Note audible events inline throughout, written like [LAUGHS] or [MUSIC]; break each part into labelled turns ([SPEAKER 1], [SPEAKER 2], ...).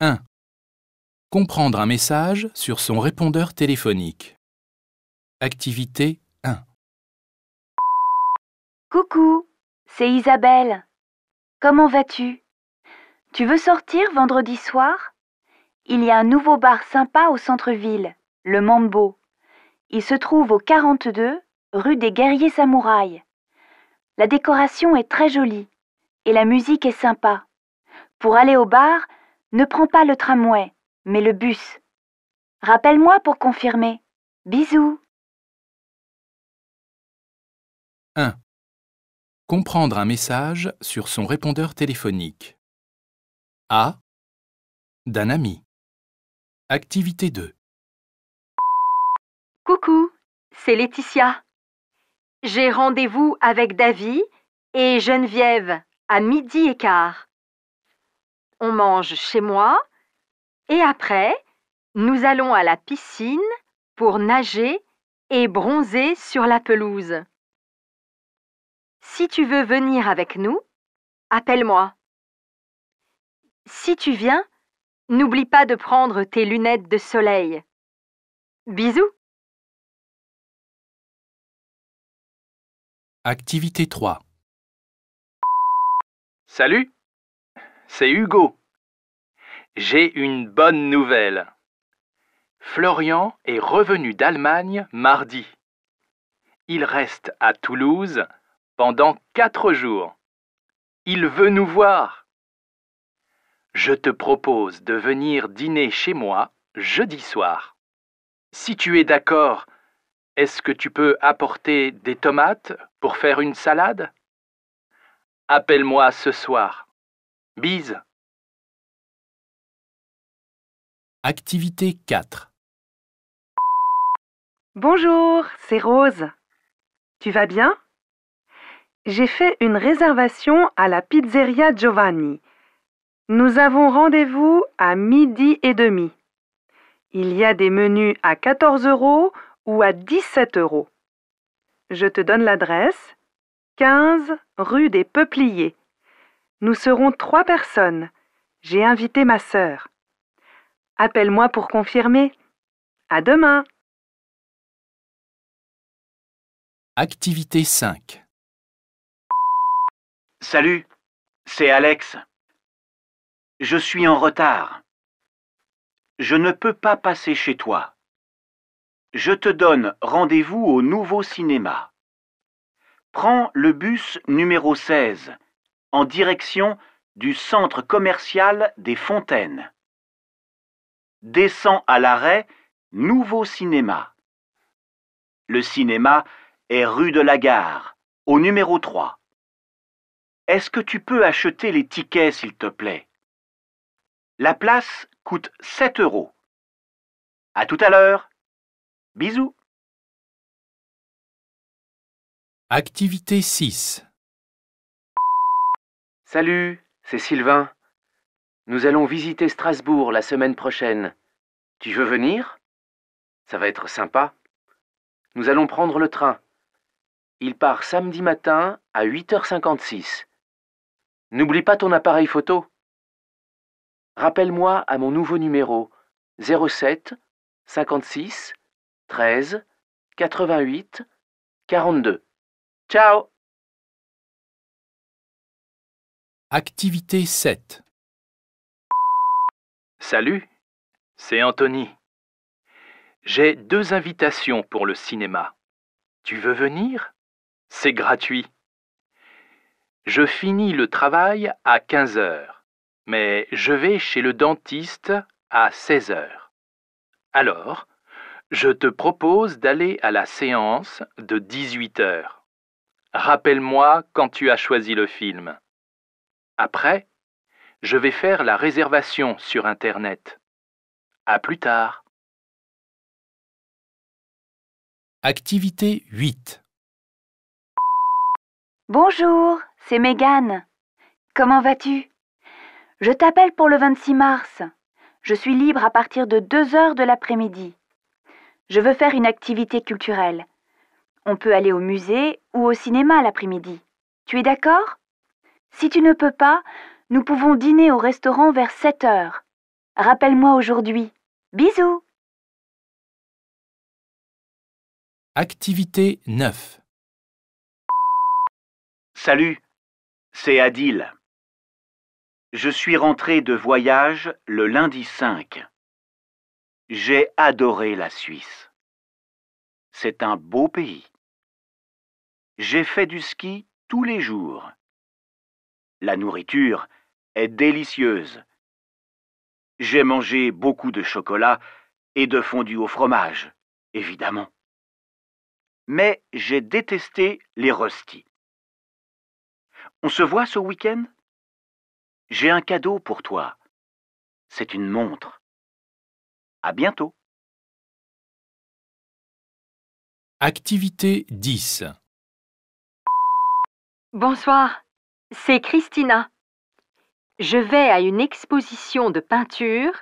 [SPEAKER 1] 1. Comprendre un message sur son répondeur téléphonique. Activité 1.
[SPEAKER 2] Coucou, c'est Isabelle. Comment vas-tu Tu veux sortir vendredi soir Il y a un nouveau bar sympa au centre-ville, le Mambo. Il se trouve au 42, rue des Guerriers Samouraïs. La décoration est très jolie et la musique est sympa. Pour aller au bar, ne prends pas le tramway, mais le bus. Rappelle-moi pour confirmer.
[SPEAKER 3] Bisous. 1. Comprendre un message sur son répondeur téléphonique. A. D'un ami. Activité 2. Coucou, c'est Laetitia. J'ai rendez-vous avec David
[SPEAKER 4] et Geneviève à midi et quart on mange chez moi et après, nous allons à la piscine pour nager et bronzer sur la pelouse. Si tu veux venir avec nous, appelle-moi. Si tu viens,
[SPEAKER 3] n'oublie pas de prendre tes lunettes de soleil. Bisous. Activité 3 Salut c'est Hugo.
[SPEAKER 1] J'ai une bonne nouvelle. Florian est revenu d'Allemagne mardi. Il reste à Toulouse pendant quatre jours. Il veut nous voir. Je te propose de venir dîner chez moi jeudi soir. Si tu es d'accord, est-ce que tu peux apporter des tomates pour faire une salade
[SPEAKER 3] Appelle-moi ce soir. Bise. Activité 4.
[SPEAKER 5] Bonjour, c'est Rose. Tu vas bien J'ai fait une réservation à la pizzeria Giovanni. Nous avons rendez-vous à midi et demi. Il y a des menus à 14 euros ou à 17 euros. Je te donne l'adresse 15 rue des Peupliers. Nous serons trois personnes. J'ai invité ma sœur. Appelle-moi pour confirmer. À demain.
[SPEAKER 3] Activité 5
[SPEAKER 6] Salut, c'est Alex. Je suis en retard. Je ne peux pas passer chez toi. Je te donne rendez-vous au nouveau cinéma. Prends le bus numéro 16 en direction du centre commercial des Fontaines. Descends à l'arrêt Nouveau Cinéma. Le cinéma est rue de la Gare, au numéro 3. Est-ce que tu peux acheter les tickets, s'il te plaît La place coûte 7 euros. À tout à l'heure. Bisous.
[SPEAKER 3] Activité 6 Salut, c'est Sylvain. Nous allons visiter
[SPEAKER 1] Strasbourg la semaine prochaine. Tu veux venir Ça va être sympa. Nous allons prendre le train. Il part samedi matin à 8h56. N'oublie pas ton appareil photo. Rappelle-moi à mon nouveau numéro 07 56 13
[SPEAKER 3] 88 42. Ciao Activité 7 Salut, c'est Anthony. J'ai deux invitations
[SPEAKER 1] pour le cinéma. Tu veux venir C'est gratuit. Je finis le travail à 15 heures, mais je vais chez le dentiste à 16 heures. Alors, je te propose d'aller à la séance de 18 heures. Rappelle-moi quand tu as choisi le film. Après, je vais faire la réservation
[SPEAKER 3] sur Internet. À plus tard. Activité 8
[SPEAKER 2] Bonjour, c'est Megan. Comment vas-tu Je t'appelle pour le 26 mars. Je suis libre à partir de 2 heures de l'après-midi. Je veux faire une activité culturelle. On peut aller au musée ou au cinéma l'après-midi. Tu es d'accord si tu ne peux pas, nous pouvons dîner au restaurant vers 7 heures. Rappelle-moi aujourd'hui. Bisous
[SPEAKER 3] Activité 9
[SPEAKER 6] Salut, c'est Adil. Je suis rentré de voyage le lundi 5. J'ai adoré la Suisse. C'est un beau pays. J'ai fait du ski tous les jours. La nourriture est délicieuse. J'ai mangé beaucoup de chocolat et de fondu au fromage, évidemment. Mais j'ai détesté les rostis.
[SPEAKER 3] On se voit ce week-end J'ai un cadeau pour toi. C'est une montre. À bientôt. Activité 10
[SPEAKER 4] Bonsoir. C'est Christina. Je vais à une exposition de peinture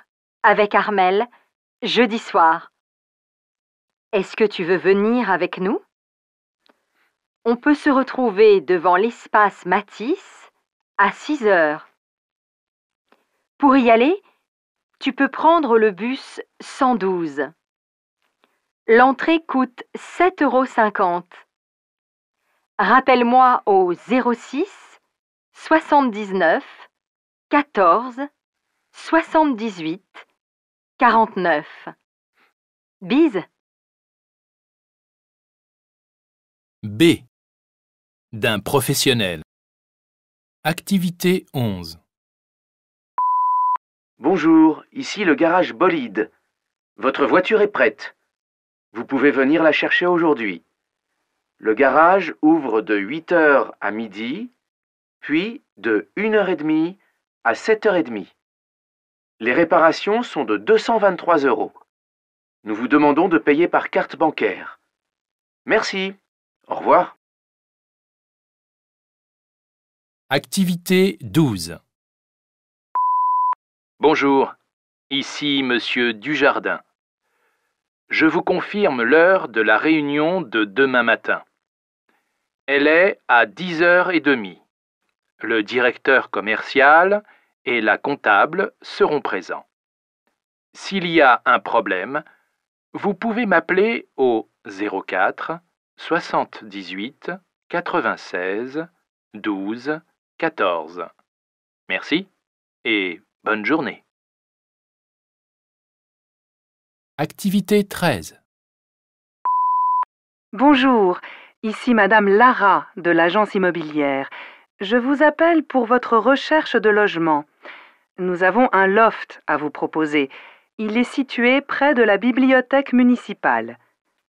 [SPEAKER 4] avec Armel jeudi soir. Est-ce que tu veux venir avec nous On peut se retrouver devant l'espace Matisse à 6 heures. Pour y aller, tu peux prendre le bus 112. L'entrée coûte 7,50 euros. Rappelle-moi au 06 soixante 14 78
[SPEAKER 3] 49 quarante Bise. B. D'un professionnel. Activité 11. Bonjour, ici le garage Bolide. Votre voiture est prête. Vous pouvez
[SPEAKER 1] venir la chercher aujourd'hui. Le garage ouvre de 8h à midi puis de 1h30 à 7h30. Les réparations sont de 223 euros. Nous vous demandons de payer par carte bancaire.
[SPEAKER 3] Merci. Au revoir. Activité 12. Bonjour.
[SPEAKER 1] Ici monsieur Dujardin. Je vous confirme l'heure de la réunion de demain matin. Elle est à 10h30. Le directeur commercial et la comptable seront présents. S'il y a un problème, vous pouvez m'appeler au 04 78 96
[SPEAKER 3] 12 14. Merci et bonne journée. Activité 13.
[SPEAKER 5] Bonjour, ici Madame Lara de l'agence immobilière. Je vous appelle pour votre recherche de logement. Nous avons un loft à vous proposer. Il est situé près de la bibliothèque municipale.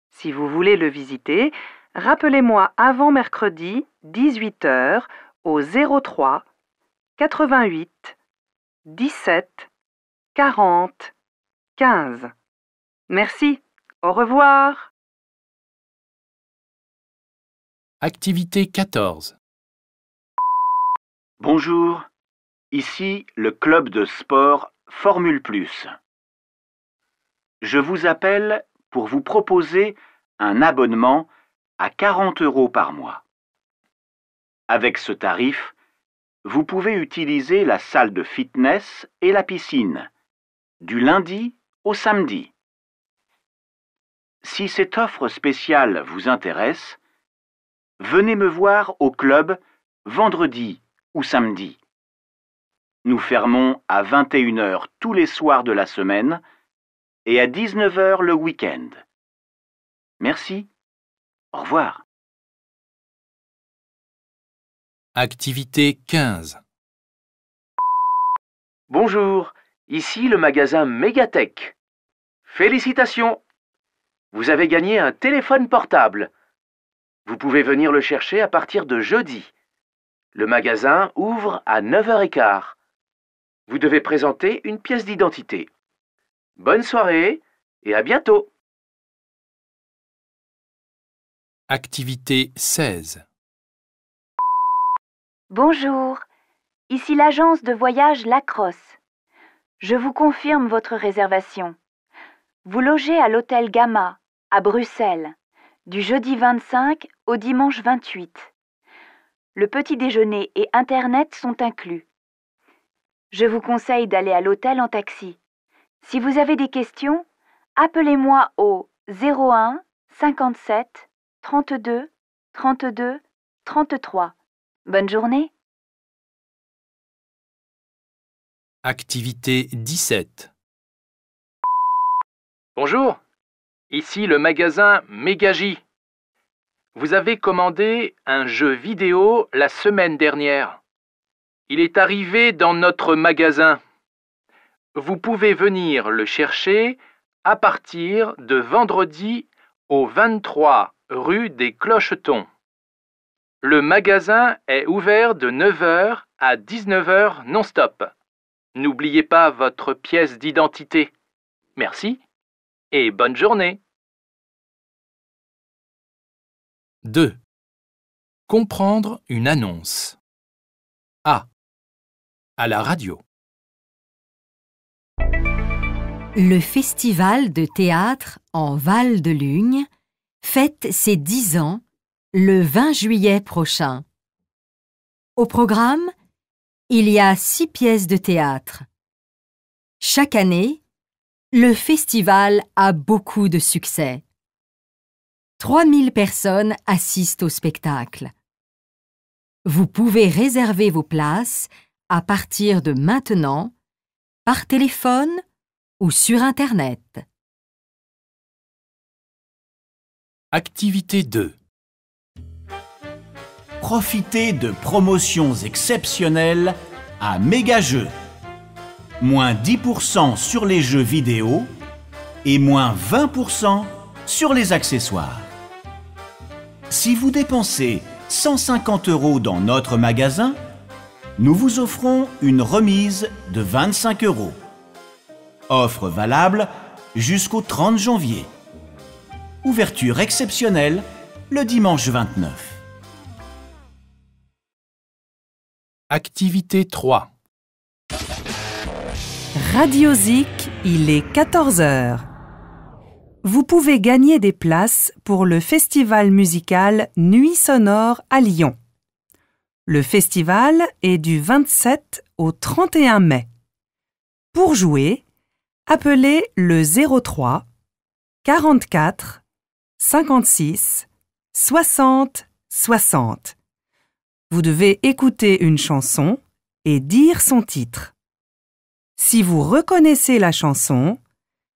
[SPEAKER 5] Si vous voulez le visiter, rappelez-moi avant mercredi 18h au 03 88 17 40 15. Merci, au revoir.
[SPEAKER 3] Activité 14.
[SPEAKER 6] Bonjour, ici le club de sport Formule Plus. Je vous appelle pour vous proposer un abonnement à 40 euros par mois. Avec ce tarif, vous pouvez utiliser la salle de fitness et la piscine, du lundi au samedi. Si cette offre spéciale vous intéresse, venez me voir au club vendredi ou samedi. Nous fermons à 21h tous les soirs de la semaine et à 19h le week-end.
[SPEAKER 3] Merci. Au revoir. Activité 15 Bonjour, ici
[SPEAKER 1] le magasin Megatech. Félicitations Vous avez gagné un téléphone portable. Vous pouvez venir le chercher à partir de jeudi. Le magasin ouvre à 9h15. Vous devez présenter une pièce
[SPEAKER 3] d'identité. Bonne soirée et à bientôt. Activité 16
[SPEAKER 2] Bonjour, ici l'agence de voyage Lacrosse. Je vous confirme votre réservation. Vous logez à l'hôtel Gamma, à Bruxelles, du jeudi 25 au dimanche 28. Le petit déjeuner et Internet sont inclus. Je vous conseille d'aller à l'hôtel en taxi. Si vous avez des questions, appelez-moi au 01 57 32 32 33. Bonne journée.
[SPEAKER 3] Activité 17. Bonjour, ici le magasin
[SPEAKER 1] Megaji. Vous avez commandé un jeu vidéo la semaine dernière. Il est arrivé dans notre magasin. Vous pouvez venir le chercher à partir de vendredi au 23 rue des Clochetons. Le magasin est ouvert de 9h à 19h non-stop. N'oubliez pas votre
[SPEAKER 3] pièce d'identité. Merci et bonne journée. 2. Comprendre une annonce. A. À la radio. Le festival de théâtre en Val de Lugne
[SPEAKER 4] fête ses 10 ans le 20 juillet prochain. Au programme, il y a 6 pièces de théâtre. Chaque année, le festival a beaucoup de succès. 3000 personnes assistent au spectacle. Vous pouvez réserver vos places à partir de maintenant par téléphone
[SPEAKER 3] ou sur Internet.
[SPEAKER 6] Activité 2 Profitez de promotions exceptionnelles à Méga-Jeux. Moins 10% sur les jeux vidéo et moins 20% sur les accessoires. Si vous dépensez 150 euros dans notre magasin, nous vous offrons une remise de 25 euros. Offre valable jusqu'au 30 janvier. Ouverture exceptionnelle le dimanche 29.
[SPEAKER 5] Activité 3 Radio il est 14 heures vous pouvez gagner des places pour le festival musical Nuit sonore à Lyon. Le festival est du 27 au 31 mai. Pour jouer, appelez le 03 44 56 60 60. Vous devez écouter une chanson et dire son titre. Si vous reconnaissez la chanson,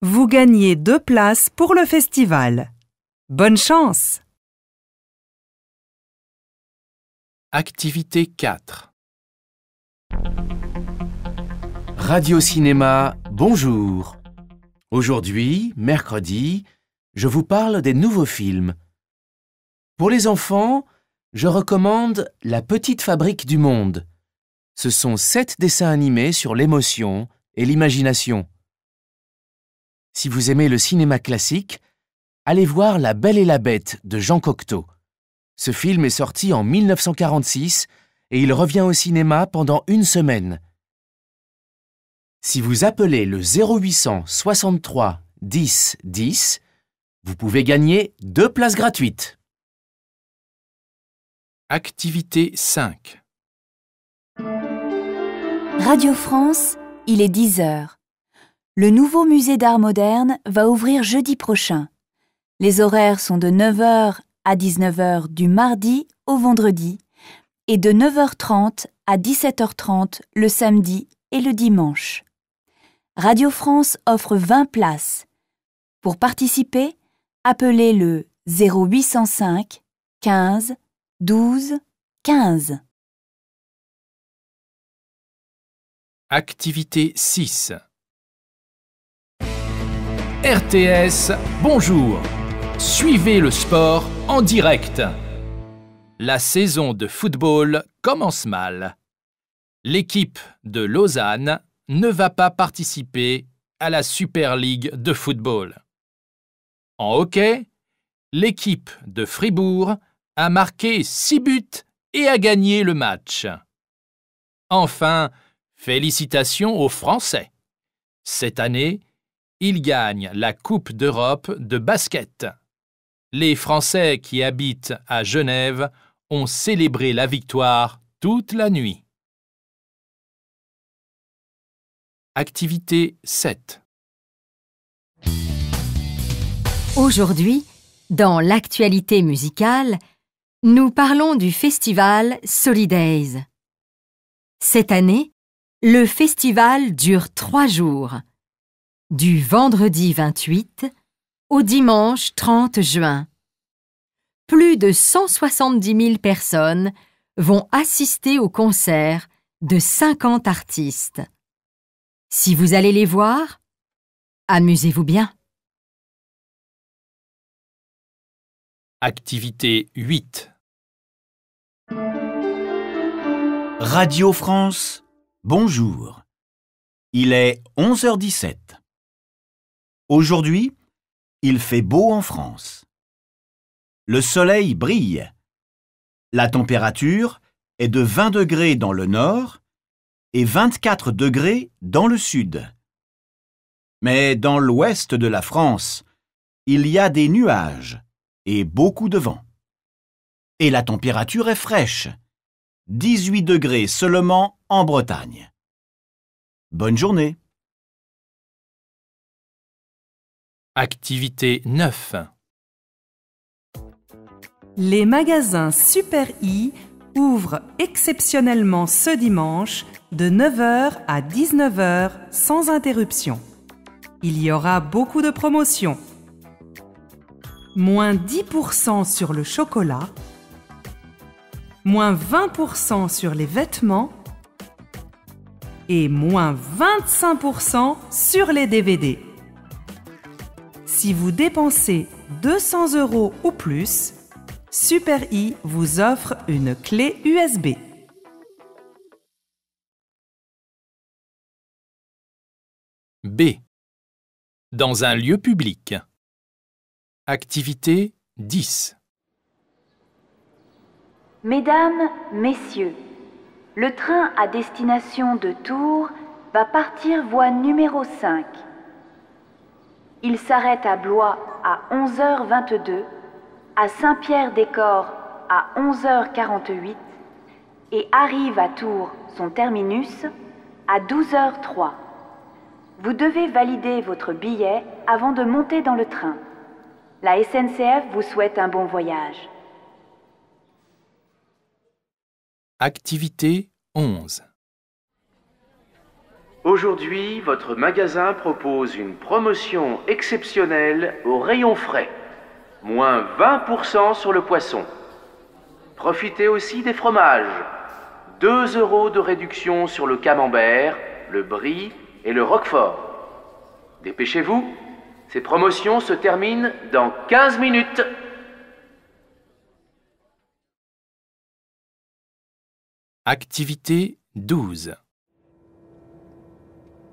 [SPEAKER 5] vous gagnez deux places pour le festival. Bonne chance
[SPEAKER 3] Activité 4 Radio-cinéma,
[SPEAKER 1] bonjour Aujourd'hui, mercredi, je vous parle des nouveaux films. Pour les enfants, je recommande La Petite Fabrique du Monde. Ce sont sept dessins animés sur l'émotion et l'imagination. Si vous aimez le cinéma classique, allez voir La Belle et la Bête de Jean Cocteau. Ce film est sorti en 1946 et il revient au cinéma pendant une semaine. Si vous appelez le 0800 63 10 10, vous pouvez gagner deux places gratuites. Activité 5
[SPEAKER 2] Radio France, il est 10 h le nouveau musée d'art moderne va ouvrir jeudi prochain. Les horaires sont de 9h à 19h du mardi au vendredi et de 9h30 à 17h30 le samedi et le dimanche. Radio France offre 20 places. Pour participer, appelez le 0805 15 12 15.
[SPEAKER 3] Activité 6 RTS, bonjour. Suivez
[SPEAKER 1] le sport en direct. La saison de football commence mal. L'équipe de Lausanne ne va pas participer à la Super League de football. En hockey, l'équipe de Fribourg a marqué 6 buts et a gagné le match. Enfin, félicitations aux Français. Cette année, il gagne la Coupe d'Europe de basket. Les Français qui habitent à Genève ont célébré la victoire toute
[SPEAKER 3] la nuit. Activité 7 Aujourd'hui, dans
[SPEAKER 4] l'actualité musicale, nous parlons du festival Solidays. Cette année, le festival dure trois jours du vendredi 28 au dimanche 30 juin. Plus de 170 000 personnes vont assister
[SPEAKER 3] au concert de 50 artistes. Si vous allez les voir, amusez-vous bien.
[SPEAKER 6] Activité 8 Radio France, bonjour. Il est 11h17. Aujourd'hui, il fait beau en France. Le soleil brille. La température est de 20 degrés dans le nord et 24 degrés dans le sud. Mais dans l'ouest de la France, il y a des nuages et beaucoup de vent. Et la température est fraîche, 18 degrés seulement en Bretagne. Bonne journée
[SPEAKER 3] Activité 9
[SPEAKER 5] Les magasins Super I ouvrent exceptionnellement ce dimanche de 9h à 19h sans interruption. Il y aura beaucoup de promotions. Moins 10% sur le chocolat, moins 20% sur les vêtements et moins 25% sur les DVD. Si vous dépensez 200 euros ou plus, Super I e vous offre une clé USB.
[SPEAKER 3] B. Dans un lieu public. Activité
[SPEAKER 1] 10.
[SPEAKER 2] Mesdames, Messieurs, le train à destination de Tours va partir voie numéro 5. Il s'arrête à Blois à 11h22, à Saint-Pierre-des-Corps à 11h48 et arrive à Tours, son terminus, à 12h03. Vous devez valider votre billet avant de monter dans le train. La SNCF vous souhaite un bon voyage.
[SPEAKER 1] Activité 11 Aujourd'hui, votre magasin propose une promotion exceptionnelle au rayon frais. Moins 20% sur le poisson. Profitez aussi des fromages. 2 euros de réduction sur le camembert, le brie et le roquefort. Dépêchez-vous, ces promotions se terminent dans 15 minutes. Activité 12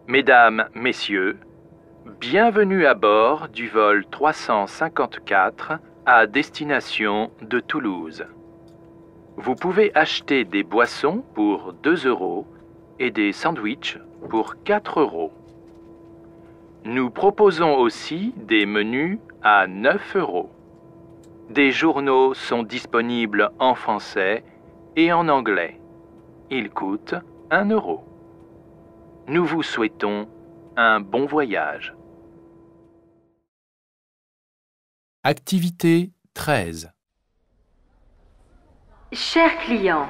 [SPEAKER 1] Mesdames, Messieurs, bienvenue à bord du vol 354 à destination de Toulouse. Vous pouvez acheter des boissons pour 2 euros et des sandwichs pour 4 euros. Nous proposons aussi des menus à 9 euros. Des journaux sont disponibles en français et en anglais. Ils coûtent 1 euro. Nous vous souhaitons un bon voyage. Activité 13
[SPEAKER 4] Chers clients,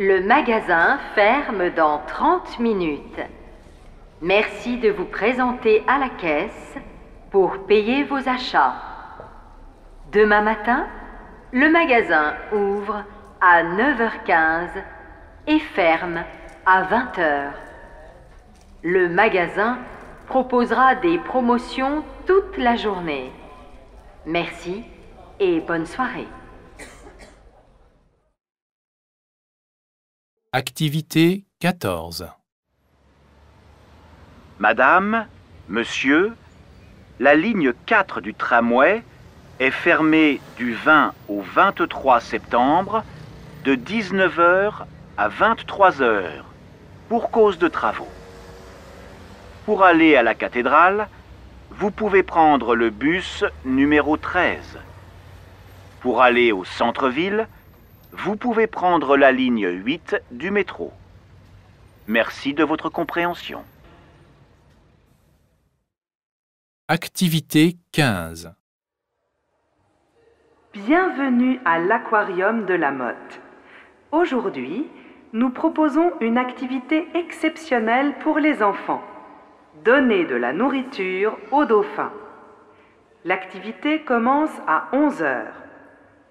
[SPEAKER 4] le magasin ferme dans 30 minutes. Merci de vous présenter à la caisse pour payer vos achats. Demain matin, le magasin ouvre à 9h15 et ferme à 20h. Le magasin proposera des promotions toute la journée. Merci et bonne soirée.
[SPEAKER 1] Activité
[SPEAKER 6] 14 Madame, monsieur, la ligne 4 du tramway est fermée du 20 au 23 septembre de 19h à 23h pour cause de travaux. Pour aller à la cathédrale, vous pouvez prendre le bus numéro 13. Pour aller au centre-ville, vous pouvez prendre la ligne 8 du métro. Merci de votre compréhension.
[SPEAKER 1] Activité 15
[SPEAKER 5] Bienvenue à l'aquarium de la Motte. Aujourd'hui, nous proposons une activité exceptionnelle pour les enfants. Donner de la nourriture aux dauphins. L'activité commence à 11 heures.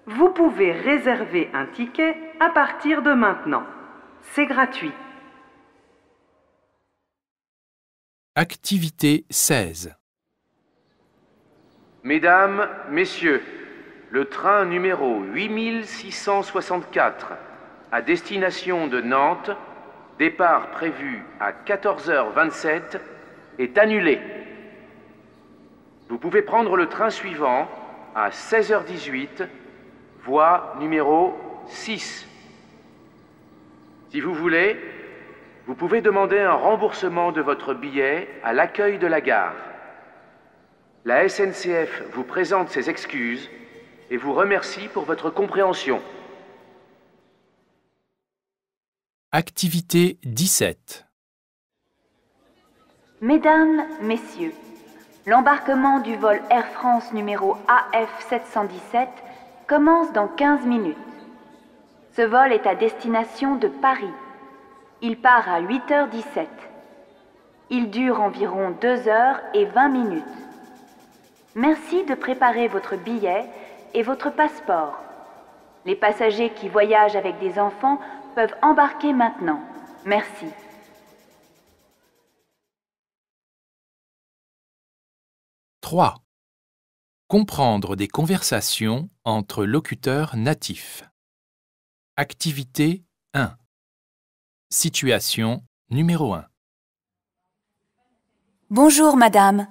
[SPEAKER 5] Vous pouvez réserver un ticket à partir de maintenant. C'est gratuit.
[SPEAKER 1] Activité 16 Mesdames, Messieurs, le train numéro 8664 à destination de Nantes, départ prévu à 14h27 est annulé. Vous pouvez prendre le train suivant à 16h18, voie numéro 6. Si vous voulez, vous pouvez demander un remboursement de votre billet à l'accueil de la gare. La SNCF vous présente ses excuses et vous remercie pour votre compréhension. Activité 17
[SPEAKER 2] Mesdames, Messieurs, l'embarquement du vol Air France numéro AF717 commence dans 15 minutes. Ce vol est à destination de Paris. Il part à 8h17. Il dure environ 2 heures et 20 minutes. Merci de préparer votre billet et votre passeport. Les passagers qui voyagent avec des enfants peuvent embarquer maintenant. Merci.
[SPEAKER 1] 3. Comprendre des conversations entre locuteurs natifs. Activité 1. Situation numéro 1.
[SPEAKER 2] Bonjour madame.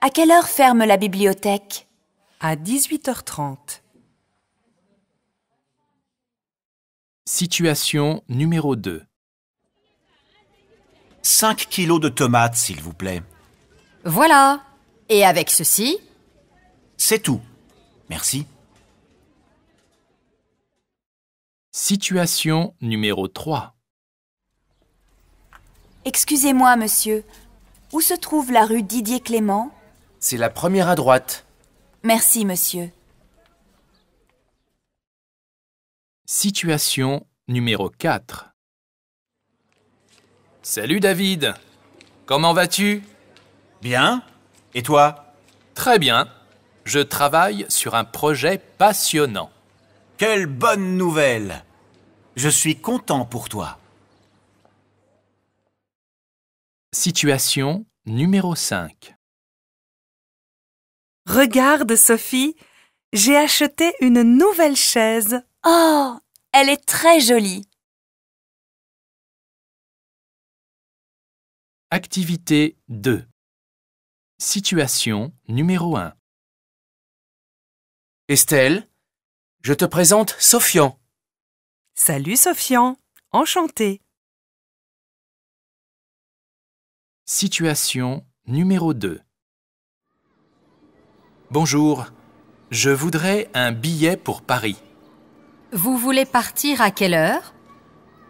[SPEAKER 2] À quelle heure ferme la bibliothèque À 18h30.
[SPEAKER 1] Situation numéro 2.
[SPEAKER 6] 5 kilos de tomates, s'il vous plaît.
[SPEAKER 4] Voilà et avec ceci
[SPEAKER 6] C'est tout. Merci.
[SPEAKER 1] Situation numéro 3
[SPEAKER 2] Excusez-moi, monsieur. Où se trouve la rue Didier Clément
[SPEAKER 1] C'est la première à droite.
[SPEAKER 2] Merci, monsieur.
[SPEAKER 1] Situation numéro 4 Salut David Comment vas-tu Bien et toi Très bien. Je travaille sur un projet passionnant. Quelle bonne nouvelle Je suis content pour toi. Situation numéro 5
[SPEAKER 5] Regarde, Sophie, j'ai acheté une nouvelle chaise. Oh, elle est très jolie.
[SPEAKER 3] Activité 2 Situation numéro 1 Estelle, je te présente Sofian. Salut Sofian, enchanté. Situation numéro 2 Bonjour, je voudrais un
[SPEAKER 1] billet pour Paris.
[SPEAKER 4] Vous voulez partir à quelle heure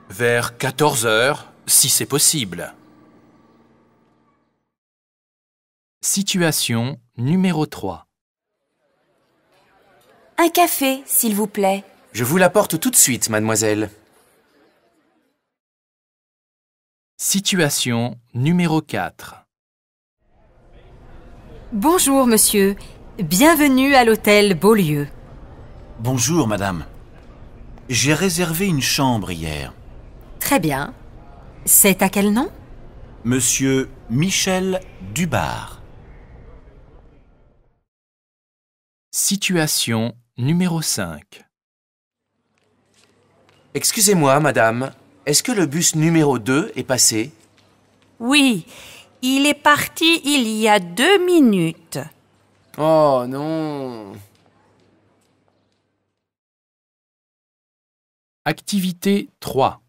[SPEAKER 1] Vers 14 heures, si c'est possible. Situation numéro 3
[SPEAKER 2] Un café, s'il vous plaît.
[SPEAKER 1] Je vous l'apporte tout de suite, mademoiselle. Situation numéro 4
[SPEAKER 4] Bonjour, monsieur. Bienvenue à l'hôtel Beaulieu.
[SPEAKER 6] Bonjour, madame. J'ai réservé une chambre hier. Très bien. C'est à quel nom Monsieur Michel Dubar.
[SPEAKER 1] Situation numéro 5 Excusez-moi, madame, est-ce que le bus numéro 2 est passé
[SPEAKER 5] Oui, il est parti il y a deux minutes.
[SPEAKER 1] Oh non Activité 3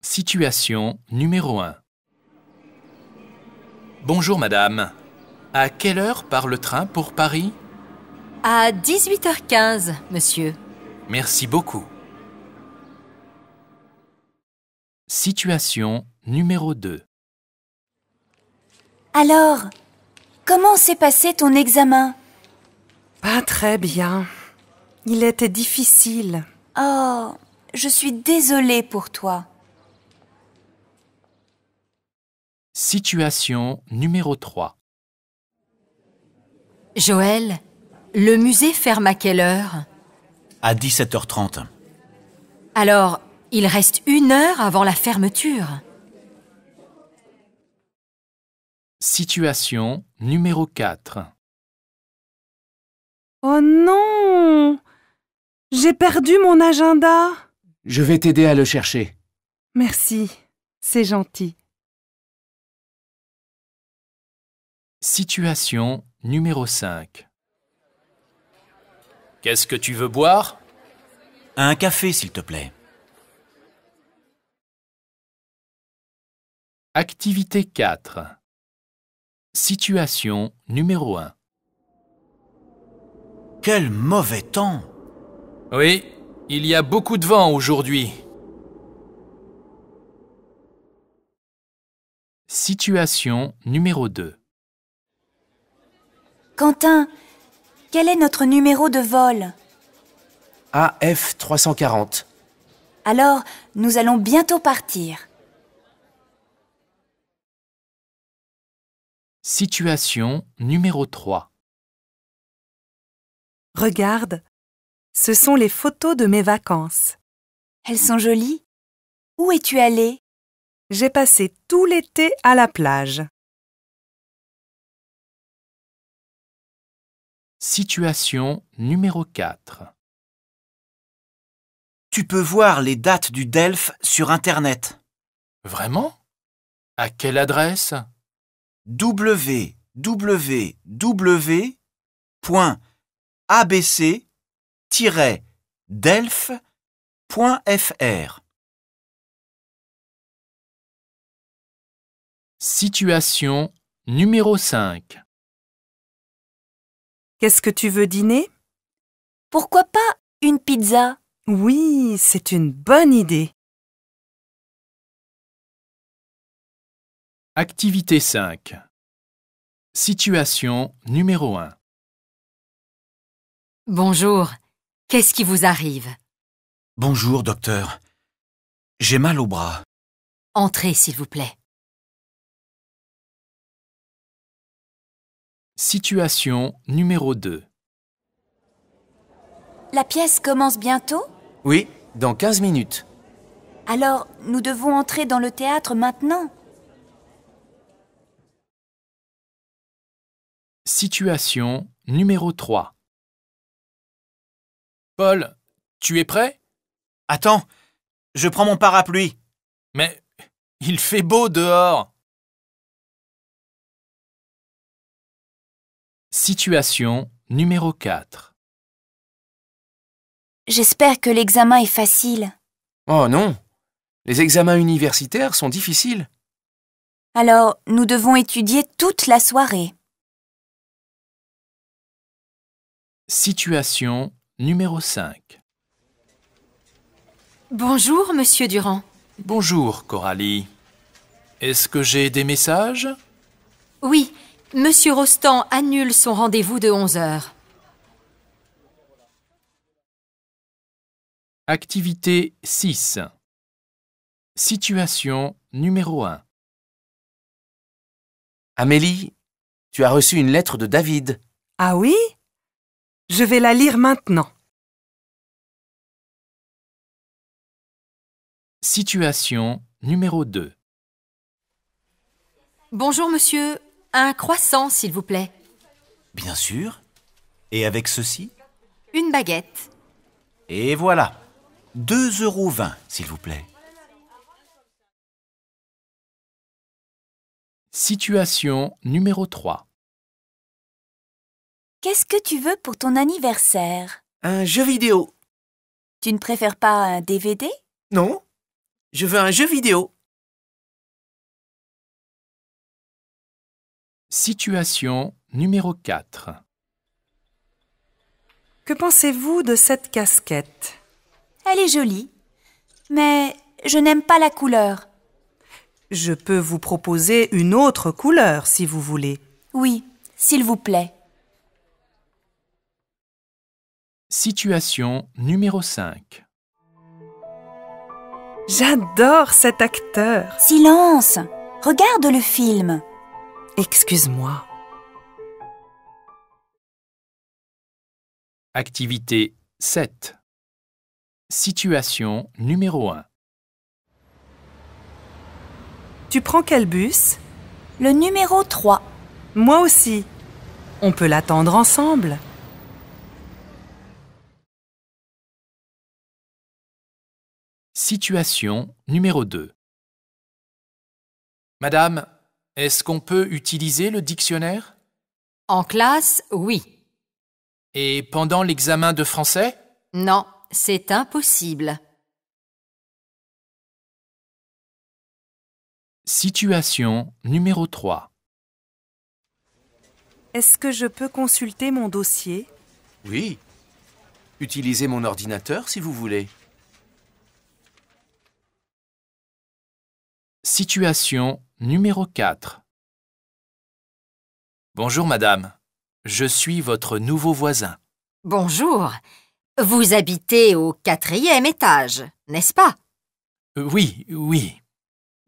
[SPEAKER 1] Situation numéro 1 Bonjour madame, à quelle heure part le train pour Paris
[SPEAKER 4] à 18h15, monsieur.
[SPEAKER 1] Merci beaucoup. Situation numéro 2
[SPEAKER 2] Alors, comment s'est passé ton examen Pas très bien.
[SPEAKER 5] Il était difficile.
[SPEAKER 2] Oh, je suis désolée pour toi.
[SPEAKER 1] Situation numéro 3
[SPEAKER 4] Joël, le musée ferme à quelle heure
[SPEAKER 6] À 17h30.
[SPEAKER 4] Alors, il reste une heure avant
[SPEAKER 3] la fermeture.
[SPEAKER 6] Situation
[SPEAKER 1] numéro 4
[SPEAKER 5] Oh non J'ai perdu mon agenda
[SPEAKER 1] Je vais t'aider à le chercher.
[SPEAKER 3] Merci, c'est gentil. Situation numéro 5 Qu'est-ce que tu veux boire Un café, s'il te plaît. Activité 4 Situation numéro 1 Quel mauvais temps
[SPEAKER 1] Oui, il y a beaucoup de vent aujourd'hui. Situation numéro 2
[SPEAKER 2] Quentin, quel est notre numéro de vol
[SPEAKER 1] AF 340.
[SPEAKER 2] Alors, nous allons bientôt partir.
[SPEAKER 3] Situation numéro 3 Regarde,
[SPEAKER 5] ce sont les photos de mes vacances. Elles sont jolies. Où es-tu allée J'ai passé tout l'été à la plage.
[SPEAKER 3] Situation numéro 4
[SPEAKER 6] Tu peux voir les dates du DELF sur Internet. Vraiment À quelle adresse www.abc-delf.fr
[SPEAKER 3] Situation numéro 5 Qu'est-ce que tu veux dîner Pourquoi pas une pizza Oui, c'est une bonne idée. Activité 5 Situation numéro 1 Bonjour, qu'est-ce qui vous arrive Bonjour, docteur. J'ai mal au bras. Entrez, s'il vous plaît. Situation numéro 2
[SPEAKER 2] La pièce commence bientôt
[SPEAKER 1] Oui, dans 15 minutes.
[SPEAKER 2] Alors, nous devons entrer dans le théâtre maintenant.
[SPEAKER 3] Situation numéro 3 Paul, tu es prêt Attends, je prends mon parapluie. Mais il fait beau dehors Situation numéro 4
[SPEAKER 2] J'espère que l'examen est facile.
[SPEAKER 3] Oh non Les examens universitaires sont difficiles.
[SPEAKER 2] Alors, nous devons étudier toute la soirée.
[SPEAKER 3] Situation
[SPEAKER 1] numéro 5
[SPEAKER 3] Bonjour, Monsieur Durand.
[SPEAKER 1] Bonjour, Coralie. Est-ce que j'ai des messages
[SPEAKER 4] Oui, Monsieur Rostand annule son rendez-vous de 11 heures.
[SPEAKER 3] Activité 6 Situation numéro 1 Amélie, tu as reçu une lettre de David.
[SPEAKER 5] Ah oui Je vais la lire maintenant.
[SPEAKER 3] Situation numéro 2 Bonjour monsieur, un croissant,
[SPEAKER 4] s'il vous plaît.
[SPEAKER 6] Bien sûr. Et avec ceci
[SPEAKER 4] Une baguette.
[SPEAKER 6] Et voilà. 2,20 euros, s'il vous plaît.
[SPEAKER 3] Situation numéro 3.
[SPEAKER 2] Qu'est-ce que tu veux pour ton anniversaire Un jeu vidéo. Tu ne préfères pas un DVD
[SPEAKER 3] Non, je veux un jeu vidéo.
[SPEAKER 5] Situation
[SPEAKER 3] numéro 4
[SPEAKER 5] Que pensez-vous de cette casquette Elle
[SPEAKER 2] est jolie, mais je n'aime pas la couleur.
[SPEAKER 5] Je peux vous proposer une autre couleur si vous voulez.
[SPEAKER 2] Oui, s'il vous plaît.
[SPEAKER 5] Situation numéro 5
[SPEAKER 2] J'adore cet acteur. Silence Regarde le film. Excuse-moi.
[SPEAKER 3] Activité 7. Situation numéro 1.
[SPEAKER 5] Tu prends quel bus Le numéro 3. Moi aussi. On peut l'attendre ensemble.
[SPEAKER 3] Situation numéro 2. Madame, est-ce qu'on peut utiliser le dictionnaire
[SPEAKER 4] En classe, oui.
[SPEAKER 1] Et pendant l'examen de français
[SPEAKER 3] Non, c'est impossible. Situation numéro 3
[SPEAKER 5] Est-ce que je peux consulter mon dossier
[SPEAKER 1] Oui. Utilisez mon ordinateur si vous voulez. Situation Numéro 4 Bonjour madame, je suis votre nouveau voisin.
[SPEAKER 3] Bonjour,
[SPEAKER 4] vous habitez au quatrième étage, n'est-ce pas
[SPEAKER 3] euh, Oui, oui.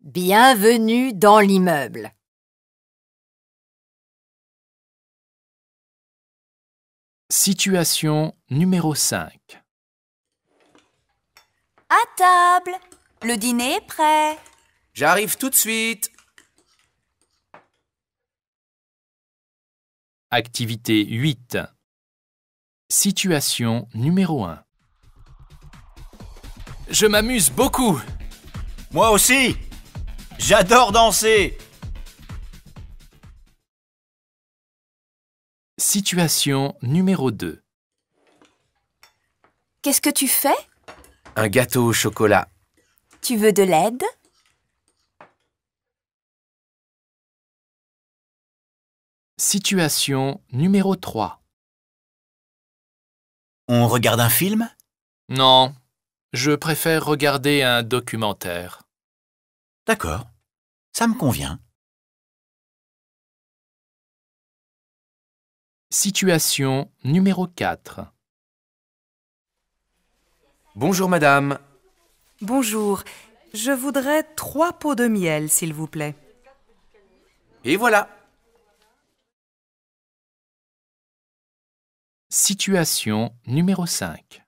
[SPEAKER 3] Bienvenue dans l'immeuble. Situation numéro 5
[SPEAKER 2] À table, le dîner est prêt.
[SPEAKER 1] J'arrive tout de suite. Activité 8. Situation numéro
[SPEAKER 6] 1. Je m'amuse beaucoup. Moi aussi. J'adore danser.
[SPEAKER 1] Situation numéro 2.
[SPEAKER 2] Qu'est-ce que tu fais
[SPEAKER 3] Un gâteau au chocolat.
[SPEAKER 2] Tu veux de l'aide
[SPEAKER 3] Situation numéro 3. On regarde un film Non, je préfère regarder un documentaire. D'accord, ça me convient. Situation numéro 4.
[SPEAKER 1] Bonjour madame.
[SPEAKER 5] Bonjour, je voudrais trois pots de miel, s'il vous plaît.
[SPEAKER 3] Et voilà, Situation numéro 5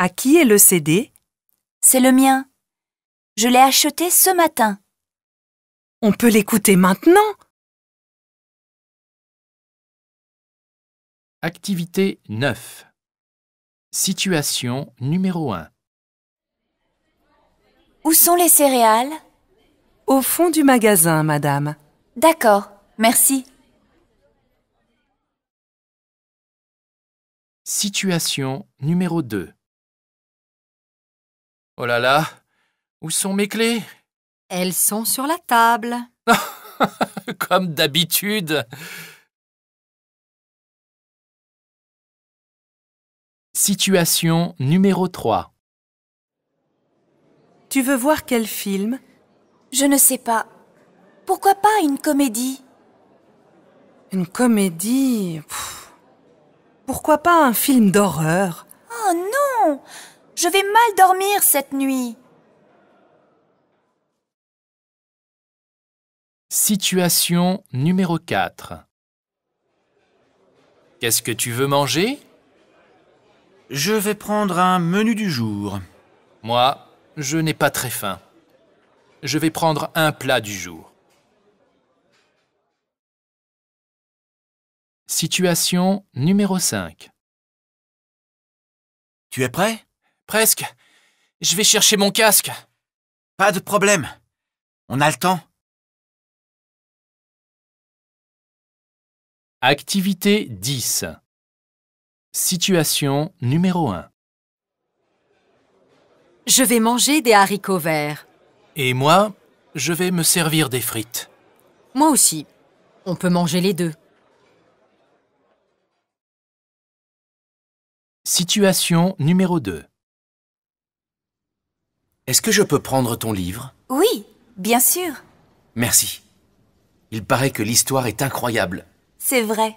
[SPEAKER 3] À qui est le CD C'est le mien. Je l'ai acheté ce matin. On peut l'écouter maintenant Activité 9 Situation numéro 1
[SPEAKER 5] Où sont les céréales Au fond du magasin, madame. D'accord, merci.
[SPEAKER 3] Situation numéro 2. Oh là là, où sont mes clés Elles sont sur la table. [LAUGHS] Comme d'habitude. Situation numéro 3.
[SPEAKER 2] Tu veux voir quel film Je ne sais pas. Pourquoi pas une comédie
[SPEAKER 5] Une comédie pourquoi pas un film d'horreur
[SPEAKER 2] Oh non Je vais mal dormir cette nuit.
[SPEAKER 1] Situation numéro 4 Qu'est-ce que tu veux manger Je vais prendre un menu du jour. Moi, je n'ai pas très faim. Je vais prendre un plat du jour.
[SPEAKER 3] Situation numéro 5. Tu es prêt Presque. Je vais chercher mon casque. Pas de problème. On a le temps. Activité 10. Situation numéro 1. Je vais manger des
[SPEAKER 4] haricots verts.
[SPEAKER 1] Et moi, je vais me servir des frites.
[SPEAKER 4] Moi aussi. On peut manger les deux.
[SPEAKER 1] Situation numéro 2 Est-ce que je peux prendre ton livre
[SPEAKER 2] Oui, bien sûr.
[SPEAKER 1] Merci. Il paraît que l'histoire est incroyable.
[SPEAKER 2] C'est vrai.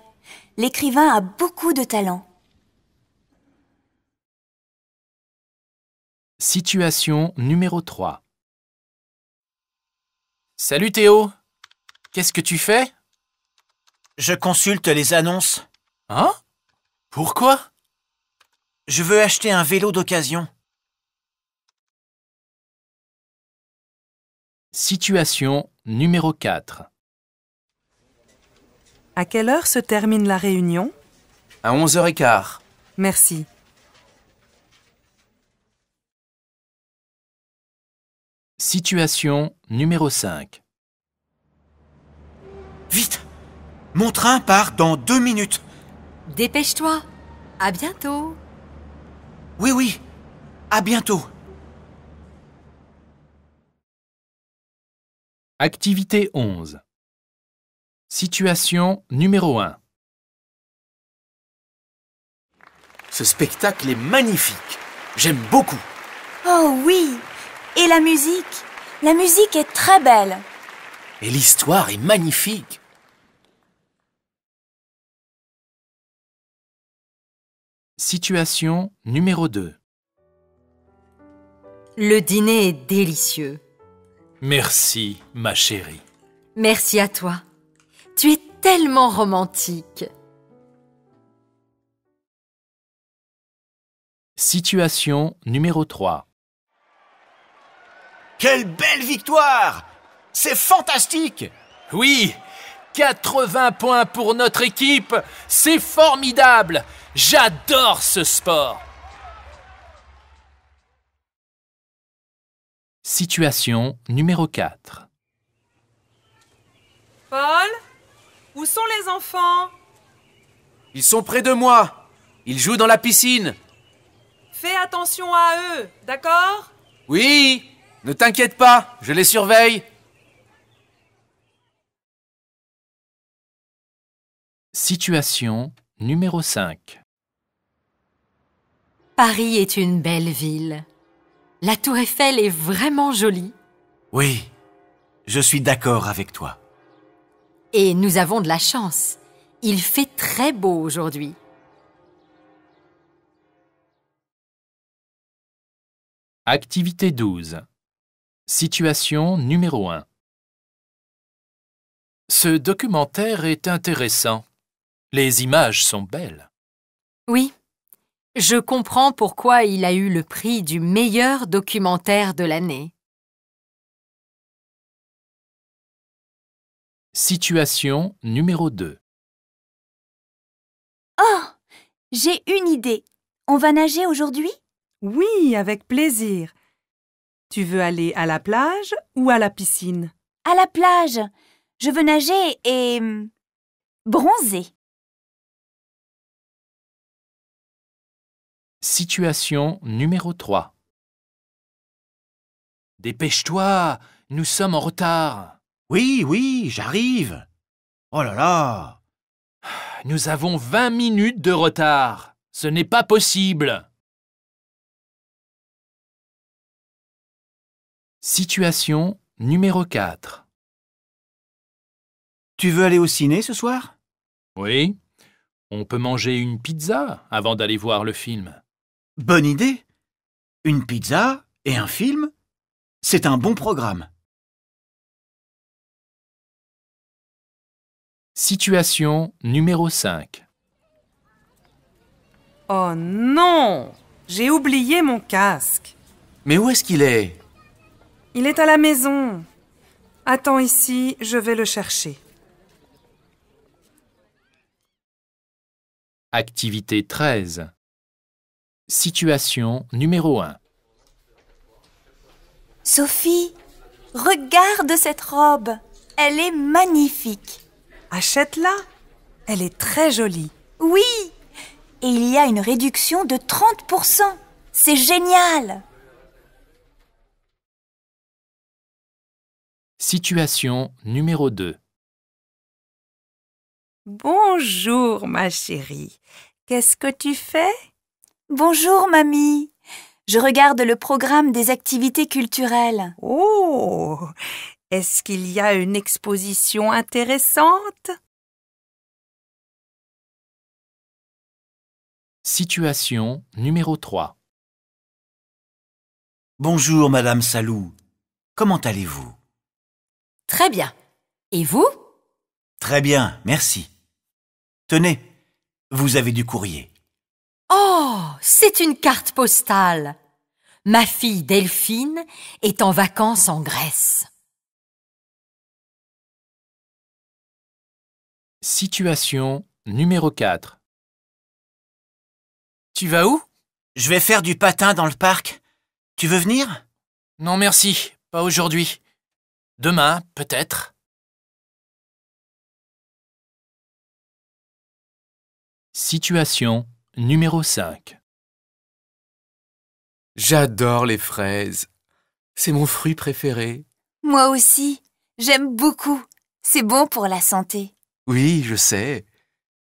[SPEAKER 2] L'écrivain a beaucoup de talent.
[SPEAKER 3] Situation numéro
[SPEAKER 6] 3 Salut Théo Qu'est-ce que tu fais Je consulte les annonces. Hein Pourquoi je veux acheter un vélo d'occasion.
[SPEAKER 3] Situation numéro 4.
[SPEAKER 5] À quelle heure se termine la réunion
[SPEAKER 1] À 11h15.
[SPEAKER 5] Merci.
[SPEAKER 3] Situation numéro 5.
[SPEAKER 6] Vite Mon train part dans deux minutes. Dépêche-toi.
[SPEAKER 4] À
[SPEAKER 3] bientôt. Oui, oui. À bientôt. Activité 11. Situation numéro 1.
[SPEAKER 1] Ce spectacle est magnifique. J'aime beaucoup.
[SPEAKER 2] Oh oui Et la musique La musique est très belle.
[SPEAKER 3] Et l'histoire est magnifique. Situation numéro 2. Le dîner est
[SPEAKER 4] délicieux.
[SPEAKER 1] Merci, ma chérie.
[SPEAKER 4] Merci à toi. Tu es tellement romantique.
[SPEAKER 1] Situation numéro 3. Quelle belle victoire C'est fantastique Oui, 80 points pour notre équipe. C'est formidable. J'adore ce sport. Situation numéro 4.
[SPEAKER 5] Paul, où sont les enfants
[SPEAKER 1] Ils sont près de moi. Ils jouent dans la piscine.
[SPEAKER 5] Fais attention à eux, d'accord
[SPEAKER 1] Oui, ne
[SPEAKER 3] t'inquiète pas, je les surveille.
[SPEAKER 1] Situation numéro 5
[SPEAKER 4] Paris est une belle ville. La tour Eiffel est vraiment jolie.
[SPEAKER 6] Oui, je suis d'accord avec toi.
[SPEAKER 4] Et nous avons de la chance. Il fait très beau aujourd'hui.
[SPEAKER 3] Activité 12 Situation numéro 1 Ce
[SPEAKER 1] documentaire est intéressant. Les images sont belles.
[SPEAKER 4] Oui,
[SPEAKER 3] je comprends pourquoi il a eu le prix du meilleur documentaire de l'année. Situation numéro 2
[SPEAKER 2] Oh J'ai une idée. On va nager aujourd'hui Oui, avec plaisir. Tu
[SPEAKER 5] veux aller à la plage ou à la piscine À la plage. Je veux nager et... Hum, bronzer.
[SPEAKER 3] Situation numéro 3
[SPEAKER 1] Dépêche-toi, nous sommes en retard. Oui, oui, j'arrive.
[SPEAKER 3] Oh là là Nous avons 20 minutes de retard. Ce n'est pas possible. Situation numéro 4 Tu
[SPEAKER 1] veux aller au
[SPEAKER 6] ciné ce soir
[SPEAKER 1] Oui. On peut manger une pizza avant d'aller
[SPEAKER 3] voir le film.
[SPEAKER 6] Bonne idée Une pizza et un film
[SPEAKER 3] C'est un bon programme. Situation numéro 5
[SPEAKER 5] Oh non J'ai oublié mon casque.
[SPEAKER 1] Mais où est-ce qu'il est,
[SPEAKER 5] Il est à la maison. Attends ici, je vais le chercher.
[SPEAKER 1] Activité 13 Situation numéro 1
[SPEAKER 2] Sophie, regarde cette robe. Elle est magnifique. Achète-la. Elle est très jolie. Oui. Et il y a une réduction de 30%. C'est génial.
[SPEAKER 3] Situation numéro 2
[SPEAKER 2] Bonjour ma chérie. Qu'est-ce que tu fais Bonjour, mamie. Je regarde le programme des activités culturelles. Oh Est-ce qu'il y a une exposition intéressante
[SPEAKER 6] Situation numéro 3 Bonjour, Madame Salou. Comment allez-vous
[SPEAKER 3] Très bien. Et vous
[SPEAKER 6] Très bien, merci. Tenez, vous avez du courrier.
[SPEAKER 4] Oh, c'est une carte postale. Ma fille Delphine est
[SPEAKER 3] en vacances en Grèce. Situation numéro 4 Tu vas où Je vais faire du patin dans le parc. Tu veux venir Non merci, pas aujourd'hui. Demain, peut-être. Situation Numéro 5 J'adore les fraises. C'est
[SPEAKER 1] mon fruit préféré.
[SPEAKER 2] Moi aussi. J'aime beaucoup. C'est bon pour la santé.
[SPEAKER 3] Oui, je sais.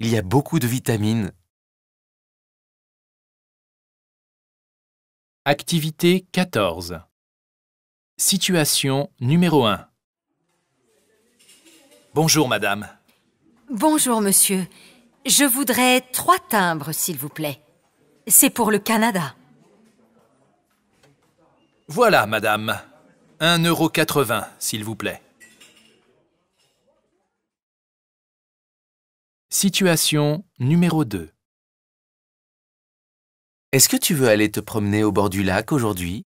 [SPEAKER 3] Il y a beaucoup de vitamines. Activité 14 Situation numéro 1 Bonjour, madame.
[SPEAKER 4] Bonjour, monsieur. Je voudrais trois timbres, s'il vous plaît. C'est pour le Canada.
[SPEAKER 1] Voilà, madame. 1,80€, s'il vous plaît.
[SPEAKER 3] Situation numéro 2 Est-ce que tu veux aller te promener au bord du lac aujourd'hui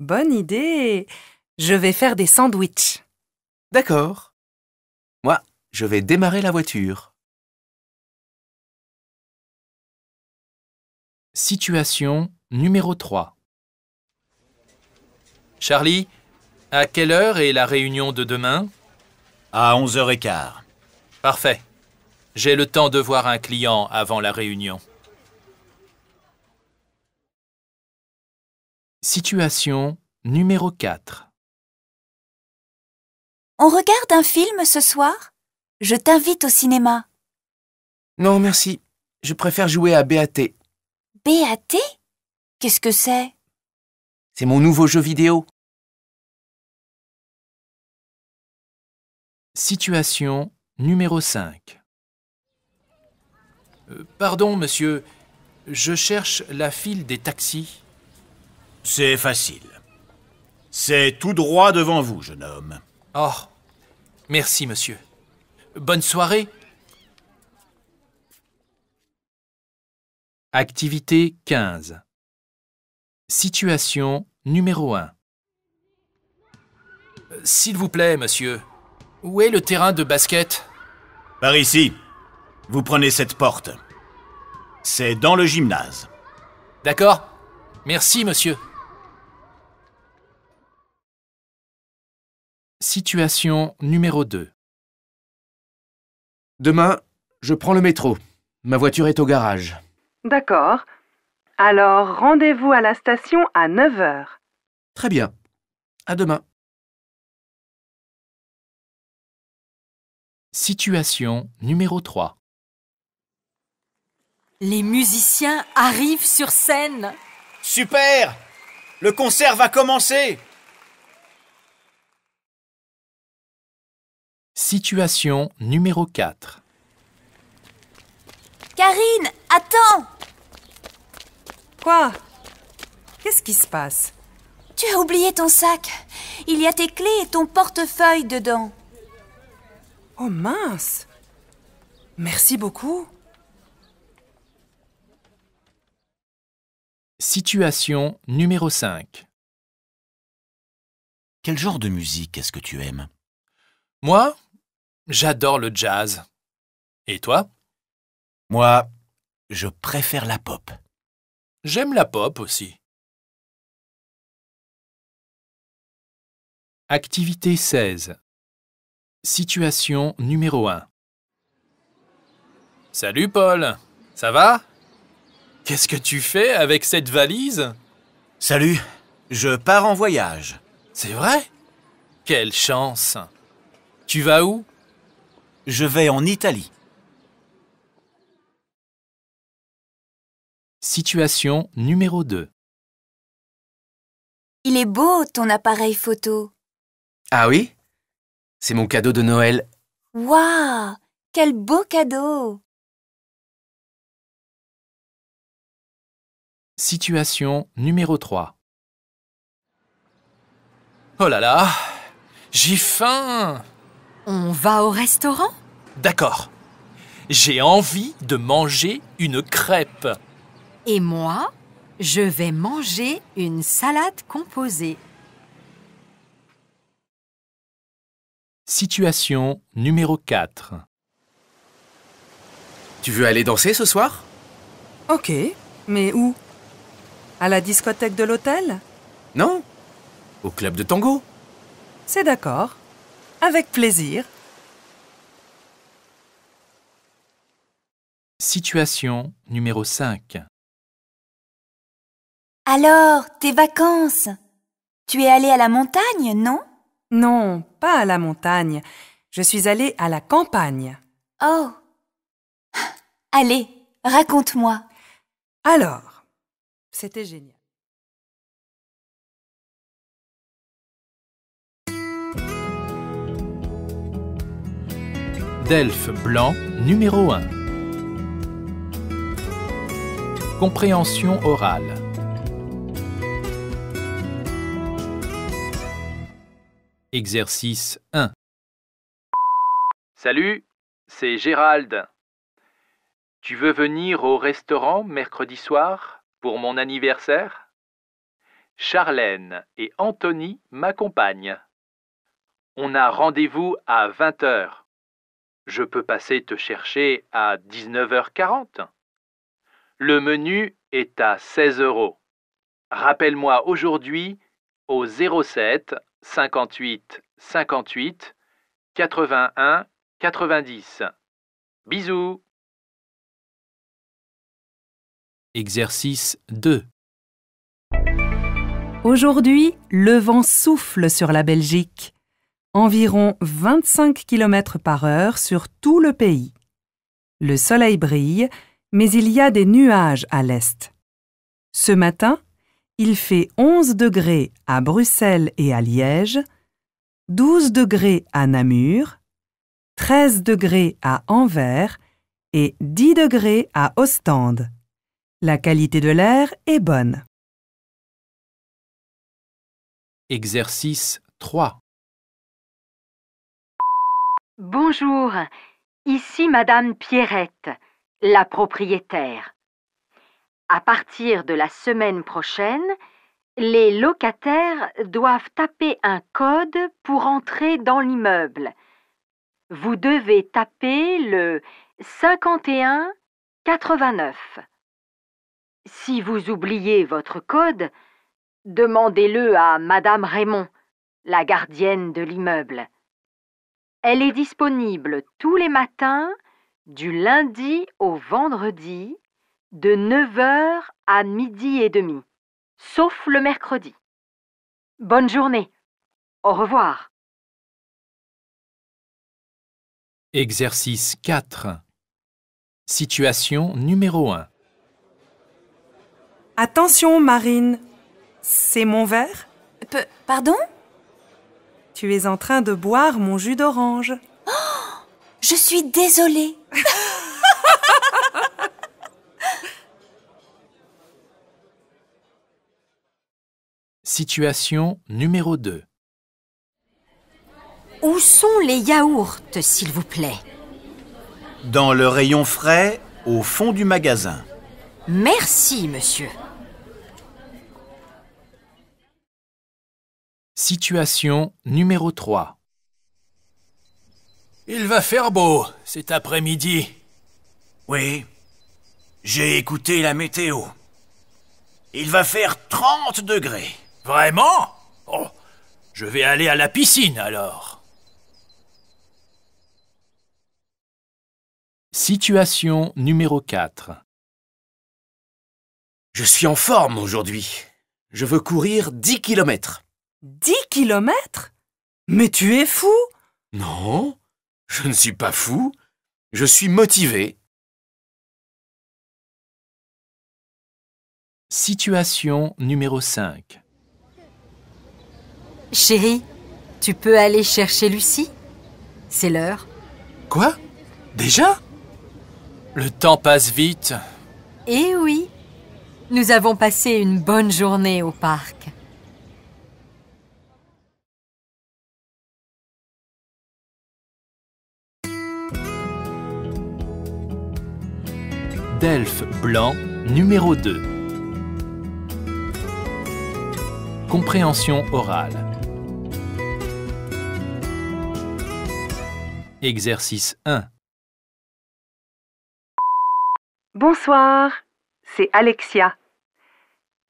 [SPEAKER 5] Bonne idée Je vais faire des sandwichs. D'accord.
[SPEAKER 3] Moi, je vais démarrer la voiture. Situation numéro 3 Charlie,
[SPEAKER 1] à quelle heure est la réunion de demain À 11h15. Parfait. J'ai le temps de voir un client avant la réunion.
[SPEAKER 3] Situation numéro 4
[SPEAKER 2] On regarde un film ce soir Je t'invite au cinéma.
[SPEAKER 3] Non, merci. Je préfère jouer à BAT.
[SPEAKER 2] BAT Qu'est-ce que c'est
[SPEAKER 3] C'est mon nouveau jeu vidéo. Situation numéro 5 euh, Pardon, monsieur, je
[SPEAKER 1] cherche la file des taxis. C'est facile. C'est tout droit devant vous, jeune homme. Oh, merci, monsieur. Bonne soirée Activité 15 Situation numéro 1 S'il vous plaît, monsieur, où est le terrain de basket
[SPEAKER 6] Par ici. Vous prenez cette porte. C'est dans le gymnase.
[SPEAKER 3] D'accord Merci, monsieur. Situation numéro 2 Demain, je prends le métro. Ma voiture est au garage.
[SPEAKER 5] D'accord. Alors rendez-vous à la station à 9 heures.
[SPEAKER 3] Très bien. À demain. Situation numéro 3 Les musiciens
[SPEAKER 4] arrivent
[SPEAKER 6] sur scène. Super Le concert va commencer
[SPEAKER 1] Situation numéro 4
[SPEAKER 5] Karine, attends Quoi Qu'est-ce qui se passe Tu as oublié ton sac.
[SPEAKER 2] Il y a tes clés et ton portefeuille dedans.
[SPEAKER 5] Oh mince Merci beaucoup.
[SPEAKER 3] Situation numéro 5
[SPEAKER 6] Quel genre de musique est-ce que tu aimes
[SPEAKER 3] Moi, j'adore le jazz. Et toi
[SPEAKER 6] Moi, je
[SPEAKER 3] préfère la pop. J'aime la pop aussi. Activité 16. Situation numéro 1.
[SPEAKER 1] Salut Paul, ça va Qu'est-ce que tu fais avec cette valise Salut, je pars en voyage. C'est
[SPEAKER 6] vrai Quelle chance Tu vas où Je vais en Italie.
[SPEAKER 3] Situation numéro 2.
[SPEAKER 2] Il est beau ton appareil photo.
[SPEAKER 3] Ah oui C'est mon cadeau de Noël.
[SPEAKER 2] Waouh
[SPEAKER 3] Quel beau cadeau Situation numéro 3.
[SPEAKER 1] Oh là là J'ai faim On va au restaurant D'accord. J'ai envie de manger une crêpe.
[SPEAKER 4] Et moi, je vais manger une salade composée.
[SPEAKER 1] Situation numéro 4 Tu veux aller danser ce soir Ok,
[SPEAKER 5] mais où À la discothèque de l'hôtel Non, au club de tango. C'est d'accord, avec plaisir.
[SPEAKER 1] Situation numéro 5
[SPEAKER 5] alors, tes vacances Tu es allée à la montagne, non Non, pas à la montagne. Je suis allée à la campagne.
[SPEAKER 2] Oh Allez, raconte-moi.
[SPEAKER 5] Alors,
[SPEAKER 3] c'était génial. Delphes
[SPEAKER 1] blanc numéro 1 Compréhension orale Exercice 1 Salut, c'est Gérald. Tu veux venir au restaurant mercredi soir pour mon anniversaire Charlène et Anthony m'accompagnent. On a rendez-vous à 20h. Je peux passer te chercher à 19h40. Le menu est à 16 euros. Rappelle-moi aujourd'hui au 07
[SPEAKER 3] 58 58 81 90. Bisous Exercice 2
[SPEAKER 5] Aujourd'hui, le vent souffle sur la Belgique. Environ 25 km par heure sur tout le pays. Le soleil brille, mais il y a des nuages à l'est. Ce matin, il fait 11 degrés à Bruxelles et à Liège, 12 degrés à Namur, 13 degrés à Anvers et 10 degrés à Ostende. La qualité de l'air est bonne.
[SPEAKER 3] Exercice 3 Bonjour,
[SPEAKER 4] ici Madame Pierrette, la propriétaire. À partir de la semaine prochaine, les locataires doivent taper un code pour entrer dans l'immeuble. Vous devez taper le 51 Si vous oubliez votre code, demandez-le à Madame Raymond, la gardienne de l'immeuble. Elle est disponible tous les matins, du lundi au vendredi, de 9h
[SPEAKER 3] à midi et demi, sauf le mercredi. Bonne journée. Au revoir. Exercice 4. Situation numéro 1.
[SPEAKER 5] Attention, Marine. C'est mon verre Pardon Tu es en train de boire mon jus d'orange. Oh [GASPS] Je suis désolée. [LAUGHS]
[SPEAKER 1] Situation numéro 2.
[SPEAKER 4] Où sont les yaourts, s'il vous plaît
[SPEAKER 6] Dans le rayon frais, au fond du magasin.
[SPEAKER 4] Merci, monsieur.
[SPEAKER 1] Situation numéro 3. Il va faire beau cet
[SPEAKER 6] après-midi. Oui, j'ai écouté la météo. Il va faire 30 degrés. Vraiment Oh,
[SPEAKER 1] je
[SPEAKER 3] vais aller à la piscine alors.
[SPEAKER 1] Situation numéro 4 Je suis en forme aujourd'hui. Je veux courir 10 km. 10
[SPEAKER 3] km Mais tu es fou Non, je ne suis pas fou. Je suis motivé. Situation numéro 5
[SPEAKER 4] Chérie, tu peux aller chercher Lucie C'est l'heure. Quoi
[SPEAKER 1] Déjà Le temps passe vite.
[SPEAKER 4] Eh oui
[SPEAKER 3] Nous avons passé une bonne journée au parc. Delphes blanc numéro 2
[SPEAKER 1] Compréhension orale Exercice 1.
[SPEAKER 5] Bonsoir, c'est Alexia.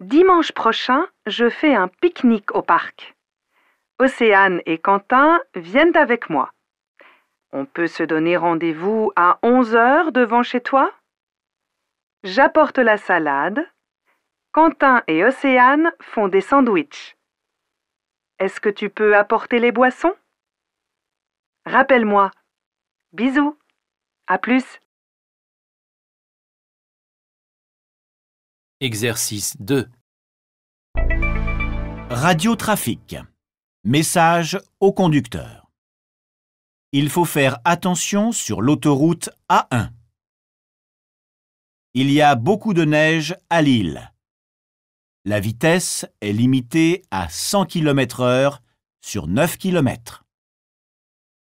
[SPEAKER 5] Dimanche prochain, je fais un pique-nique au parc. Océane et Quentin viennent avec moi. On peut se donner rendez-vous à 11 h devant chez toi J'apporte la salade. Quentin et Océane font des sandwichs. Est-ce que tu peux apporter les boissons Rappelle-moi, Bisous.
[SPEAKER 3] À plus.
[SPEAKER 6] Exercice 2. Radio Trafic. Message au conducteur. Il faut faire attention sur l'autoroute A1. Il y a beaucoup de neige à Lille. La vitesse est limitée à 100 km/h sur 9 km.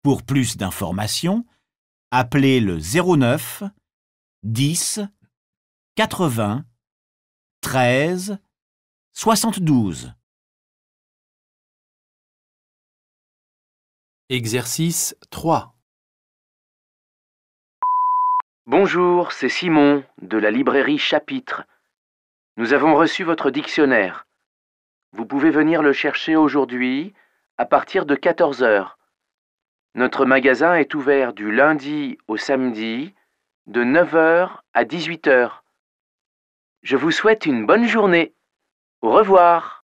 [SPEAKER 6] Pour plus d'informations, appelez le 09 10 80
[SPEAKER 3] 13 72. Exercice 3 Bonjour, c'est Simon de la librairie Chapitre.
[SPEAKER 1] Nous avons reçu votre dictionnaire. Vous pouvez venir le chercher aujourd'hui à partir de 14 heures. Notre magasin est ouvert du lundi au
[SPEAKER 3] samedi de 9h à 18h. Je vous souhaite une bonne journée. Au revoir.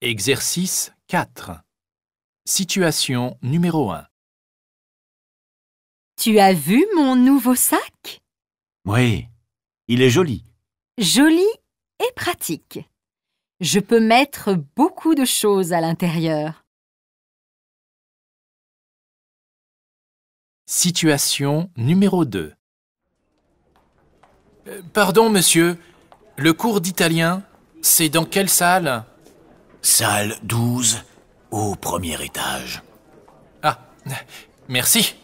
[SPEAKER 3] Exercice 4. Situation numéro 1. Tu as vu mon nouveau sac
[SPEAKER 6] Oui, il est joli.
[SPEAKER 4] Joli et pratique.
[SPEAKER 3] Je peux mettre beaucoup de choses à l'intérieur. Situation numéro 2 euh,
[SPEAKER 1] Pardon, monsieur, le cours d'italien, c'est dans quelle salle
[SPEAKER 6] Salle 12, au premier étage.
[SPEAKER 3] Ah, merci.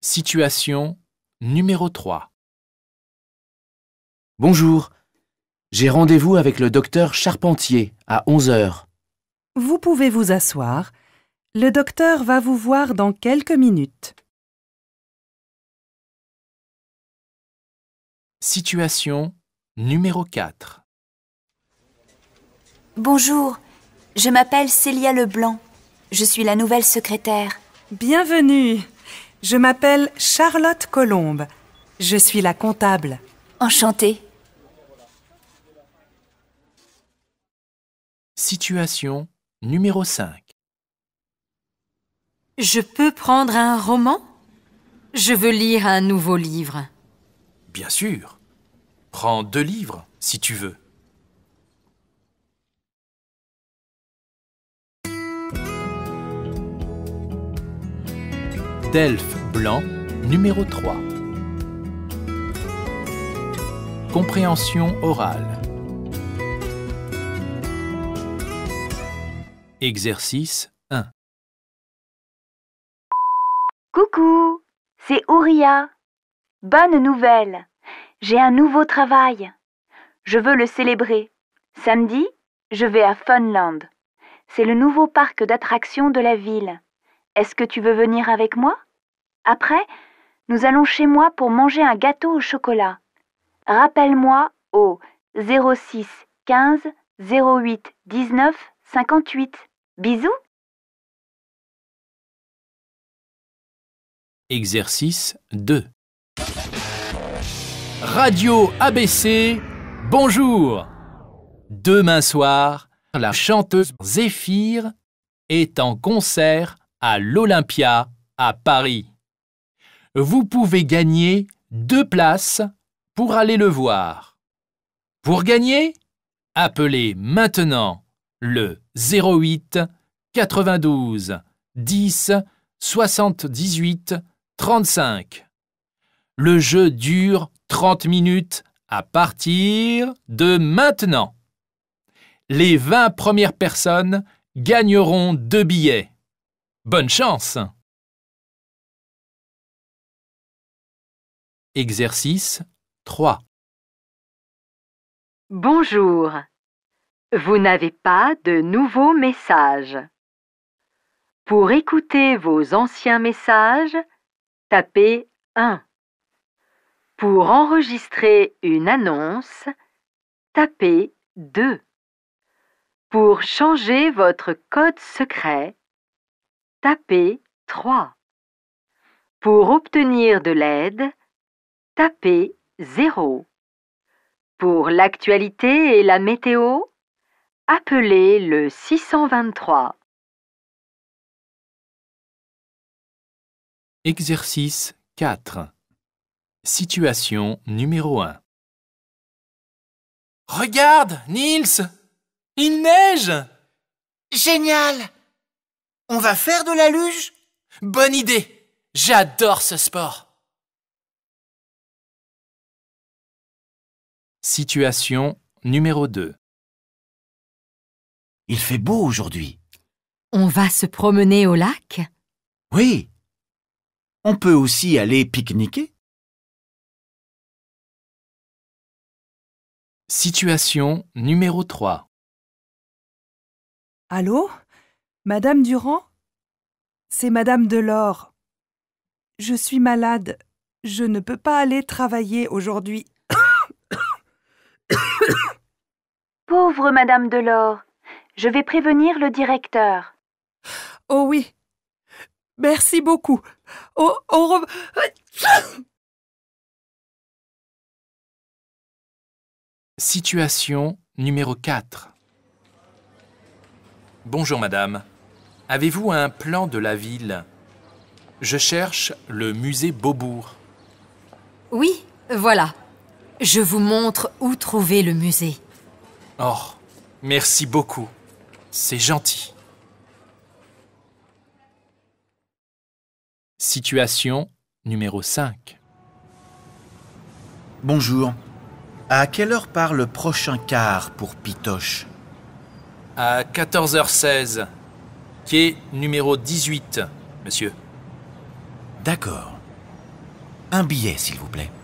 [SPEAKER 3] Situation numéro 3
[SPEAKER 1] Bonjour. J'ai rendez-vous avec le docteur Charpentier à 11 heures.
[SPEAKER 5] Vous pouvez vous asseoir. Le docteur va vous voir dans quelques minutes.
[SPEAKER 3] Situation numéro 4
[SPEAKER 2] Bonjour, je m'appelle Célia Leblanc. Je suis la nouvelle secrétaire. Bienvenue.
[SPEAKER 5] Je m'appelle Charlotte Colombe. Je suis la comptable. Enchantée.
[SPEAKER 1] Situation
[SPEAKER 4] numéro 5 Je peux prendre un roman Je veux lire un nouveau livre. Bien sûr.
[SPEAKER 1] Prends deux livres si tu veux. Delphes blanc numéro 3 Compréhension orale Exercice 1
[SPEAKER 2] Coucou, c'est Ouria. Bonne nouvelle, j'ai un nouveau travail. Je veux le célébrer. Samedi, je vais à Funland. C'est le nouveau parc d'attractions de la ville. Est-ce que tu veux venir avec moi Après, nous allons chez moi pour manger un gâteau au chocolat. Rappelle-moi au 06 15 08 19
[SPEAKER 3] 58. Bisous Exercice 2 Radio
[SPEAKER 1] ABC, bonjour Demain soir, la chanteuse Zéphyr est en concert à l'Olympia à Paris. Vous pouvez gagner deux places pour aller le voir. Pour gagner, appelez maintenant le 08 92 10 78 35. Le jeu dure 30 minutes à partir de maintenant. Les 20 premières personnes
[SPEAKER 3] gagneront deux billets. Bonne chance Exercice 3 Bonjour vous n'avez pas de nouveaux
[SPEAKER 4] messages. Pour écouter vos anciens messages, tapez 1. Pour enregistrer une annonce, tapez 2. Pour changer votre code secret, tapez 3. Pour obtenir de l'aide, tapez 0.
[SPEAKER 3] Pour l'actualité et la météo, Appelez le 623. Exercice 4 Situation numéro 1
[SPEAKER 1] Regarde, Niels Il neige
[SPEAKER 3] Génial On va faire de la luge Bonne idée J'adore ce sport Situation numéro 2 il fait beau aujourd'hui. On va se promener au lac Oui. On peut aussi aller pique-niquer. Situation numéro 3
[SPEAKER 5] Allô Madame Durand C'est Madame Delors. Je suis malade. Je ne peux pas aller travailler aujourd'hui. [COUGHS]
[SPEAKER 2] Pauvre Madame Delors. Je vais prévenir le directeur. Oh oui. Merci beaucoup. Oh,
[SPEAKER 3] Situation numéro 4.
[SPEAKER 1] Bonjour madame. Avez-vous un plan de la ville Je cherche le musée Beaubourg.
[SPEAKER 4] Oui, voilà. Je vous montre où trouver le musée.
[SPEAKER 1] Oh, merci beaucoup. C'est gentil. Situation numéro 5. Bonjour. À
[SPEAKER 6] quelle heure part le prochain car pour Pitoche
[SPEAKER 1] À 14h16. Quai numéro 18, monsieur.
[SPEAKER 6] D'accord. Un billet, s'il vous plaît.